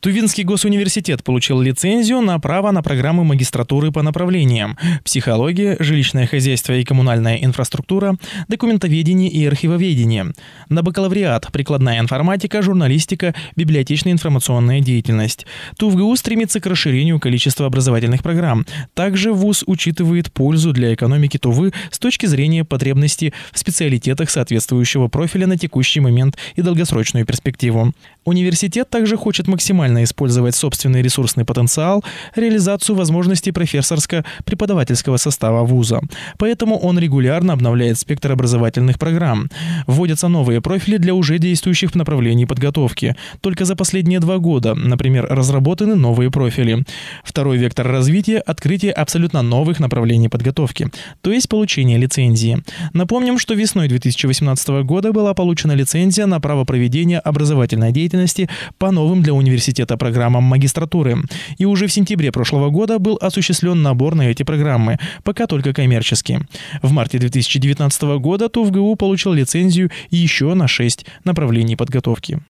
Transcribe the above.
Тувинский госуниверситет получил лицензию на право на программы магистратуры по направлениям «Психология», «Жилищное хозяйство и коммунальная инфраструктура», «Документоведение и архивоведение», на бакалавриат «Прикладная информатика», «Журналистика», «Библиотечно-информационная деятельность». ТУВГУ стремится к расширению количества образовательных программ. Также ВУЗ учитывает пользу для экономики Тувы с точки зрения потребности в специалитетах соответствующего профиля на текущий момент и долгосрочную перспективу. Университет также хочет максимально использовать собственный ресурсный потенциал, реализацию возможностей профессорско-преподавательского состава вуза. Поэтому он регулярно обновляет спектр образовательных программ. Вводятся новые профили для уже действующих направлений подготовки. Только за последние два года, например, разработаны новые профили. Второй вектор развития – открытие абсолютно новых направлений подготовки, то есть получение лицензии. Напомним, что весной 2018 года была получена лицензия на право проведения образовательной деятельности деятельности по новым для университета программам магистратуры. И уже в сентябре прошлого года был осуществлен набор на эти программы, пока только коммерческие. В марте 2019 года ТУВГУ получил лицензию еще на 6 направлений подготовки.